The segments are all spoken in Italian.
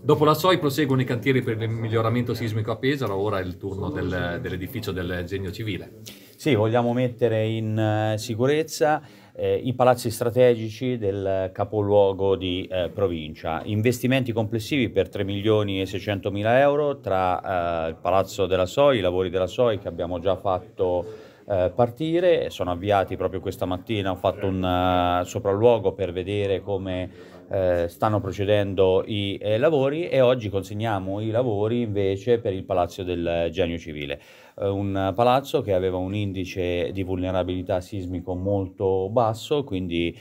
Dopo la SOI proseguono i cantieri per il miglioramento sismico a Pesaro, ora è il turno del, dell'edificio del Genio Civile. Sì, vogliamo mettere in eh, sicurezza eh, i palazzi strategici del capoluogo di eh, provincia. Investimenti complessivi per 3 milioni e 600 mila euro tra eh, il palazzo della SOI, i lavori della SOI che abbiamo già fatto eh, partire, sono avviati proprio questa mattina, ho fatto un uh, sopralluogo per vedere come eh, stanno procedendo i eh, lavori e oggi consegniamo i lavori invece per il Palazzo del Genio Civile, eh, un palazzo che aveva un indice di vulnerabilità sismico molto basso, quindi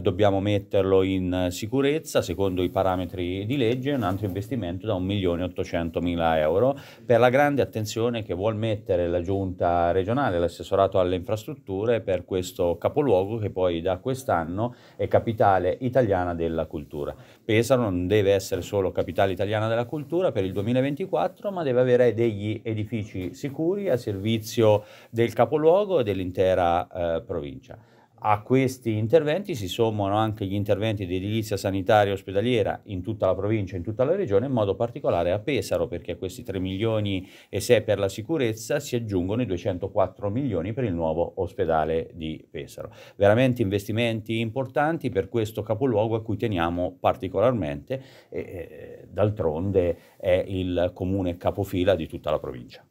dobbiamo metterlo in sicurezza secondo i parametri di legge, un altro investimento da 1.800.000 euro per la grande attenzione che vuol mettere la giunta regionale, l'assessore dell'assessorato alle infrastrutture per questo capoluogo che poi da quest'anno è capitale italiana della cultura. Pesaro non deve essere solo capitale italiana della cultura per il 2024, ma deve avere degli edifici sicuri a servizio del capoluogo e dell'intera eh, provincia. A questi interventi si sommano anche gli interventi di edilizia sanitaria e ospedaliera in tutta la provincia, in tutta la regione, in modo particolare a Pesaro, perché a questi 3 milioni e 6 per la sicurezza si aggiungono i 204 milioni per il nuovo ospedale di Pesaro. Veramente investimenti importanti per questo capoluogo a cui teniamo particolarmente e eh, d'altronde è il comune capofila di tutta la provincia.